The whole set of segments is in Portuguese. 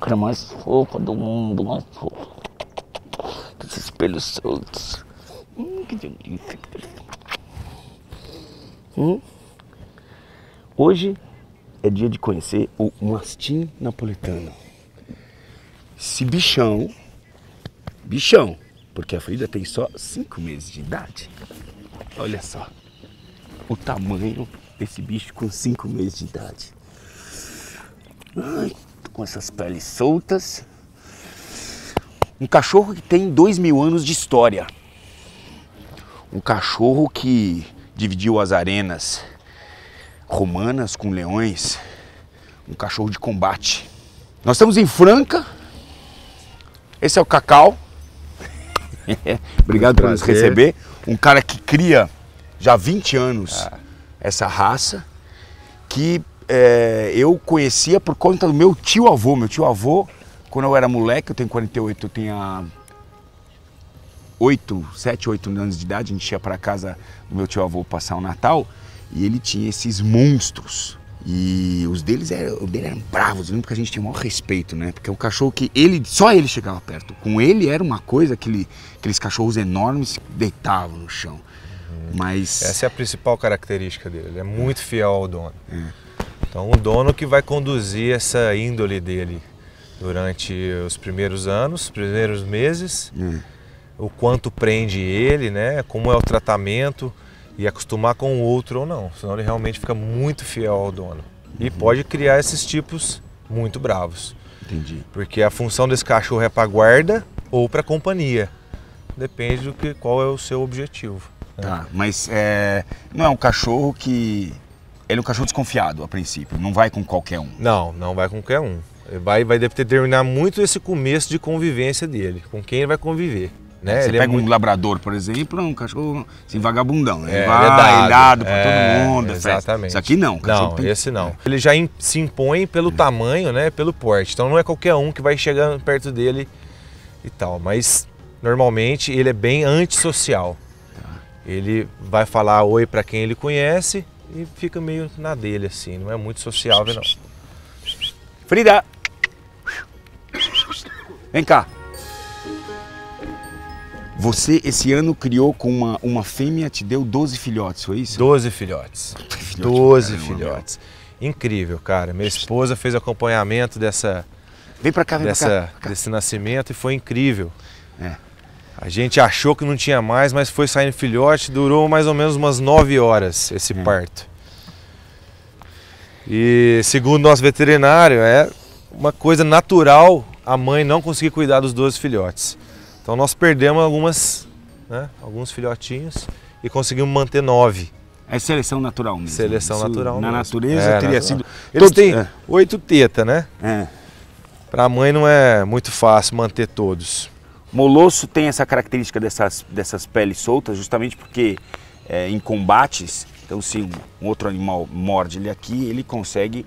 cara mais fofa do mundo, mais fofa. Dos espelhos soltos. Hum, que delícia, que delícia. Hum. Hoje é dia de conhecer o mastim napolitano. Esse bichão, bichão, porque a Frida tem só 5 meses de idade. Olha só o tamanho desse bicho com 5 meses de idade. Ai, com essas peles soltas. Um cachorro que tem dois mil anos de história. Um cachorro que dividiu as arenas romanas com leões. Um cachorro de combate. Nós estamos em Franca. Esse é o Cacau. Obrigado por nos receber. Um cara que cria já há 20 anos ah. essa raça que é, eu conhecia por conta do meu tio-avô. Meu tio-avô, quando eu era moleque, eu tenho 48, eu tinha 8, 7, 8 anos de idade, a gente ia para casa do meu tio-avô passar o Natal e ele tinha esses monstros. E os deles eram, eram bravos, eu lembro que a gente tinha o maior respeito, né? Porque é um cachorro que ele, só ele chegava perto. Com ele era uma coisa, aquele, aqueles cachorros enormes deitavam no chão. Uhum. Mas... Essa é a principal característica dele, ele é muito fiel ao dono. É. Então, um dono que vai conduzir essa índole dele durante os primeiros anos, os primeiros meses, hum. o quanto prende ele, né? Como é o tratamento e acostumar com o outro ou não, senão ele realmente fica muito fiel ao dono e uhum. pode criar esses tipos muito bravos. Entendi. Porque a função desse cachorro é para guarda ou para companhia. Depende do que qual é o seu objetivo. Né? Tá, mas é, não é um cachorro que ele é um cachorro desconfiado a princípio, não vai com qualquer um. Não, não vai com qualquer um. Vai, vai determinar muito esse começo de convivência dele, com quem ele vai conviver. Né? Você ele é pega é muito... um labrador, por exemplo, é um cachorro assim, vagabundão. Ele é, vai ele é dado, dado para é, todo mundo. Exatamente. Isso aqui não. Não, tem... esse não. Ele já in, se impõe pelo tamanho, né? Pelo porte. Então não é qualquer um que vai chegando perto dele e tal. Mas normalmente ele é bem antissocial. Tá. Ele vai falar oi para quem ele conhece e fica meio na dele, assim, não é muito sociável não. Frida! Vem cá! Você, esse ano, criou com uma, uma fêmea, te deu 12 filhotes, foi isso? 12 filhotes. Filhote 12 filhotes. Incrível, cara. Minha esposa fez acompanhamento dessa. Vem pra cá, vem dessa, pra cá. Desse nascimento e foi incrível. É. A gente achou que não tinha mais, mas foi saindo filhote. Durou mais ou menos umas 9 horas esse hum. parto. E segundo nosso veterinário, é uma coisa natural a mãe não conseguir cuidar dos 12 filhotes. Então nós perdemos algumas, né, alguns filhotinhos e conseguimos manter nove. É seleção natural mesmo. Seleção natural Na mesmo. natureza é, teria natural. sido... Eles todos... têm é. oito é. tetas, né? É. Para a mãe não é muito fácil manter todos. Molosso tem essa característica dessas, dessas peles soltas justamente porque é, em combates, então se um outro animal morde ele aqui, ele consegue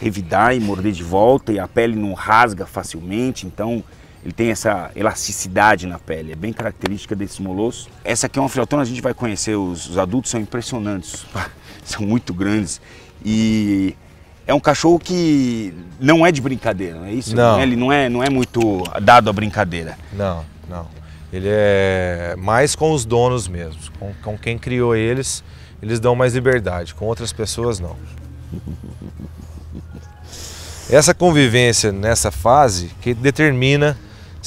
revidar e morder de volta e a pele não rasga facilmente, então ele tem essa elasticidade na pele, é bem característica desses molossos. Essa aqui é uma filotona, a gente vai conhecer, os, os adultos são impressionantes, são muito grandes e é um cachorro que não é de brincadeira, não é isso? Não. Ele não é, não é muito dado à brincadeira. Não, não. Ele é mais com os donos mesmo, com, com quem criou eles, eles dão mais liberdade, com outras pessoas não. Essa convivência nessa fase que determina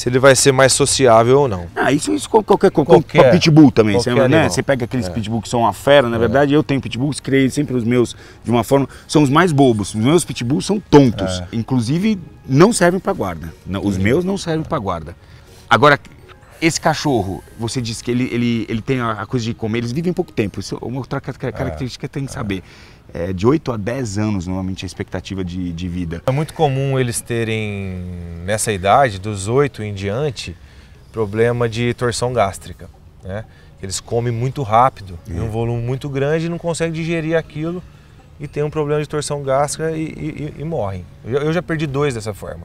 se ele vai ser mais sociável ou não. Ah, isso, isso com qualquer, qualquer com pitbull também, qualquer você, é né? você pega aqueles é. que são uma fera, na é. verdade eu tenho pitbulls, criei sempre os meus de uma forma, são os mais bobos, os meus pitbulls são tontos, é. inclusive não servem para guarda, não, os meus não servem para guarda. Agora, esse cachorro, você disse que ele, ele, ele tem a coisa de comer, eles vivem pouco tempo, isso é uma outra é. característica que tem que é. saber é, de 8 a 10 anos, normalmente, a expectativa de, de vida. É muito comum eles terem, nessa idade, dos 8 em diante, problema de torção gástrica. Né? Eles comem muito rápido, é. em um volume muito grande, e não conseguem digerir aquilo e tem um problema de torção gástrica e, e, e morrem. Eu, eu já perdi dois dessa forma.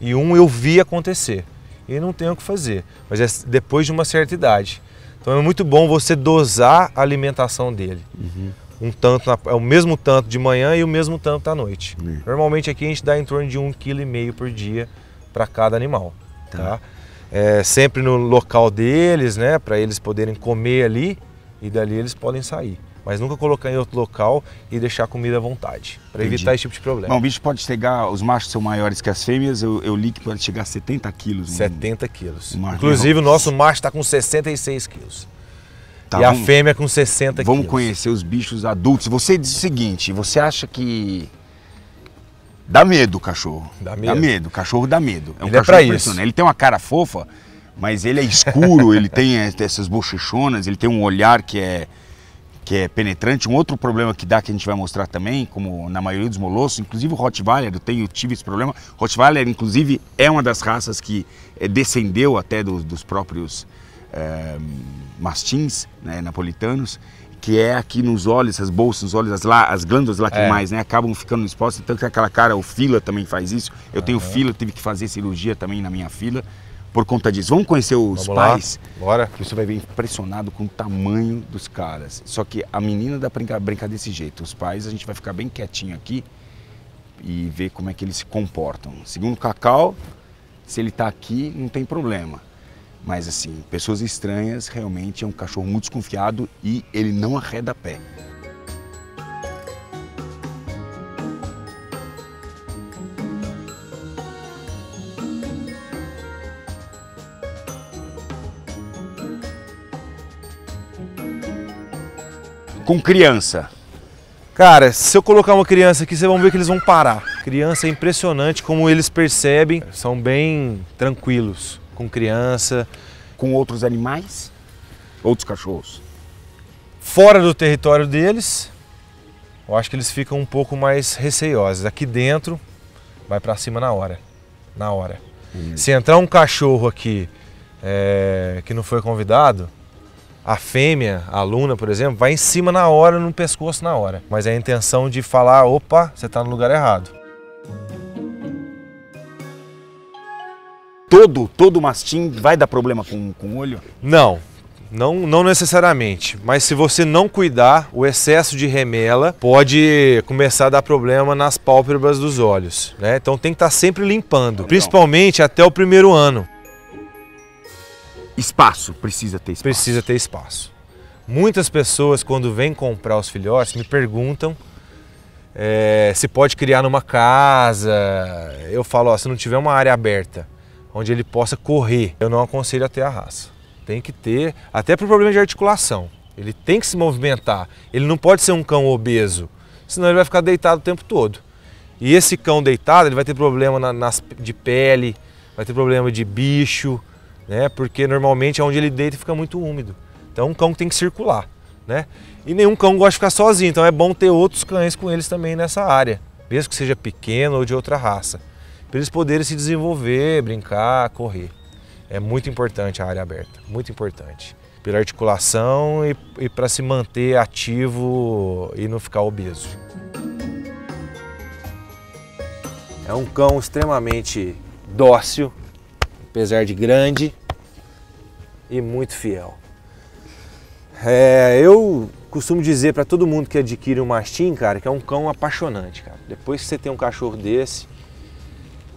E um eu vi acontecer e não tenho o que fazer, mas é depois de uma certa idade. Então é muito bom você dosar a alimentação dele. Uhum um tanto, na, é o mesmo tanto de manhã e o mesmo tanto à noite. Hum. Normalmente aqui a gente dá em torno de um quilo e meio por dia para cada animal, tá? tá? É, sempre no local deles, né, para eles poderem comer ali e dali eles podem sair. Mas nunca colocar em outro local e deixar a comida à vontade, para evitar esse tipo de problema. Bom, o bicho pode chegar, os machos são maiores que as fêmeas, eu, eu li que pode chegar a 70 quilos. 70 quilos. Inclusive o nosso macho está com 66 quilos. Tá, e vamos, a fêmea com 60 Vamos conhecer os bichos adultos. Você diz o seguinte, você acha que dá medo o cachorro. Dá medo. Dá medo, o cachorro dá medo. É um ele é cachorro é Isso. Ele tem uma cara fofa, mas ele é escuro, ele tem essas bochechonas, ele tem um olhar que é que é penetrante. Um outro problema que dá, que a gente vai mostrar também, como na maioria dos molossos, inclusive o Rottweiler, eu, tenho, eu tive esse problema. Rottweiler, inclusive, é uma das raças que eh, descendeu até dos, dos próprios é, mastins, né, napolitanos, que é aqui nos olhos, as bolsas, nos olhos, as, lá, as glândulas lacrimais, é. né? Acabam ficando expostas, tanto que aquela cara, o fila também faz isso. Eu uhum. tenho fila, tive que fazer cirurgia também na minha fila por conta disso. Vamos conhecer os Vamos pais? Lá. Bora. Você vai ver impressionado com o tamanho dos caras. Só que a menina dá pra brincar desse jeito. Os pais, a gente vai ficar bem quietinho aqui e ver como é que eles se comportam. Segundo o Cacau, se ele tá aqui, não tem problema. Mas assim, pessoas estranhas realmente é um cachorro muito desconfiado e ele não arreda pé. Com criança. Cara, se eu colocar uma criança aqui, vocês vão ver que eles vão parar. Criança é impressionante como eles percebem, são bem tranquilos com criança. Com outros animais? Outros cachorros? Fora do território deles, eu acho que eles ficam um pouco mais receiosos. Aqui dentro, vai para cima na hora. Na hora. Hum. Se entrar um cachorro aqui é, que não foi convidado, a fêmea, a aluna, por exemplo, vai em cima na hora, no pescoço na hora. Mas é a intenção de falar, opa, você está no lugar errado. todo, todo mastim vai dar problema com, com o olho? Não. Não, não necessariamente, mas se você não cuidar, o excesso de remela pode começar a dar problema nas pálpebras dos olhos, né? Então tem que estar tá sempre limpando, principalmente até o primeiro ano. Espaço, precisa ter espaço. Precisa ter espaço. Muitas pessoas, quando vêm comprar os filhotes, me perguntam é, se pode criar numa casa. Eu falo, ó, se não tiver uma área aberta, onde ele possa correr. Eu não aconselho até a raça. Tem que ter, até para o problema de articulação. Ele tem que se movimentar. Ele não pode ser um cão obeso, senão ele vai ficar deitado o tempo todo. E esse cão deitado, ele vai ter problema na, nas, de pele, vai ter problema de bicho, né? Porque normalmente é onde ele deita fica muito úmido. Então um cão tem que circular, né? E nenhum cão gosta de ficar sozinho, então é bom ter outros cães com eles também nessa área, mesmo que seja pequeno ou de outra raça para eles poderem se desenvolver, brincar, correr. É muito importante a área aberta, muito importante. Pela articulação e, e para se manter ativo e não ficar obeso. É um cão extremamente dócil, apesar de grande e muito fiel. É, eu costumo dizer para todo mundo que adquire um mastim, cara, que é um cão apaixonante, cara. Depois que você tem um cachorro desse,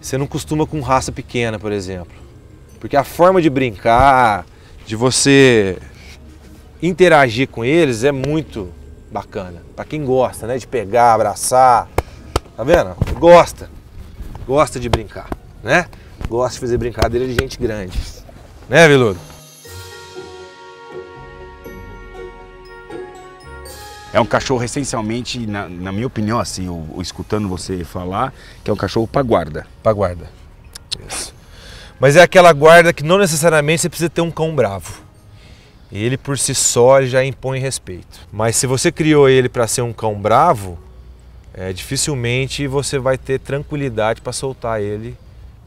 você não costuma com raça pequena, por exemplo. Porque a forma de brincar, de você interagir com eles é muito bacana. Para quem gosta, né, de pegar, abraçar. Tá vendo? Gosta. Gosta de brincar, né? Gosta de fazer brincadeira de gente grande. Né, Veludo? É um cachorro essencialmente, na, na minha opinião, assim, eu, eu, escutando você falar, que é um cachorro para guarda. Para guarda. Isso. Mas é aquela guarda que não necessariamente você precisa ter um cão bravo. Ele por si só já impõe respeito. Mas se você criou ele para ser um cão bravo, é, dificilmente você vai ter tranquilidade para soltar ele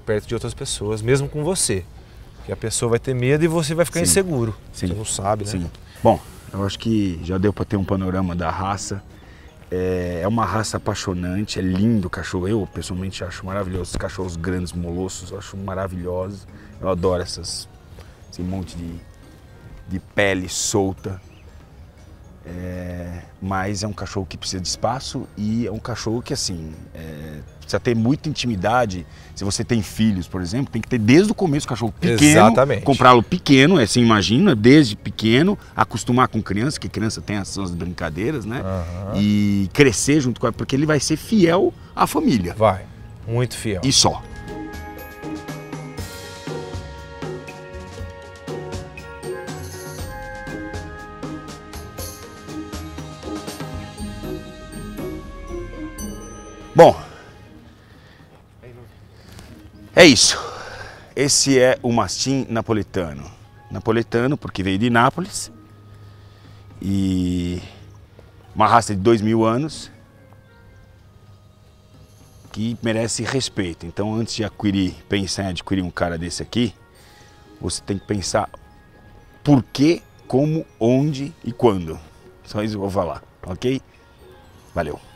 perto de outras pessoas, mesmo com você. Que a pessoa vai ter medo e você vai ficar Sim. inseguro. Sim. Você não sabe, né? Sim. Bom, eu acho que já deu para ter um panorama da raça. É, é uma raça apaixonante, é lindo o cachorro. Eu pessoalmente acho maravilhoso. Os cachorros grandes, molossos, eu acho maravilhosos. Eu adoro essas, esse monte de, de pele solta. É, mas é um cachorro que precisa de espaço e é um cachorro que, assim, é, precisa ter muita intimidade. Se você tem filhos, por exemplo, tem que ter desde o começo o cachorro pequeno. Comprá-lo pequeno, é, você imagina, desde pequeno, acostumar com criança, que criança tem as suas brincadeiras, né? Uhum. E crescer junto com ela, porque ele vai ser fiel à família. Vai, muito fiel. E só. É isso. Esse é o mastim napolitano. Napolitano porque veio de Nápoles e uma raça de dois mil anos que merece respeito. Então, antes de adquirir, pensar em adquirir um cara desse aqui, você tem que pensar por que, como, onde e quando. Só isso eu vou falar, ok? Valeu!